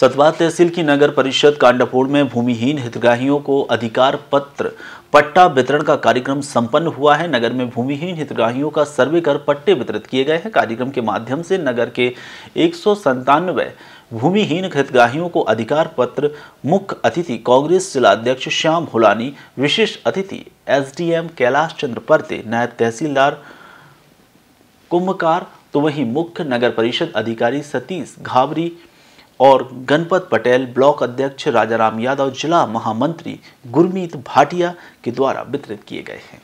सतवा तहसील की नगर परिषद कांडापुर में भूमिहीन हितग्राहियों को अधिकार पत्र पट्टा वितरण का कार्यक्रम संपन्न हुआ है नगर में भूमिहीन हितग्राहियों का सर्वे कर पट्टे वितरित किए गए हैं कार्यक्रम के माध्यम से नगर के एक भूमिहीन हितग्राहियों को अधिकार पत्र मुख्य अतिथि कांग्रेस जिलाध्यक्ष श्याम होलानी विशेष अतिथि एसडीएम कैलाश चंद्र परते नायब तहसीलदार कुंभकार तो वहीं मुख्य नगर परिषद अधिकारी सतीश घावरी और गणपत पटेल ब्लॉक अध्यक्ष राजाराम यादव जिला महामंत्री गुरमीत भाटिया के द्वारा वितरित किए गए हैं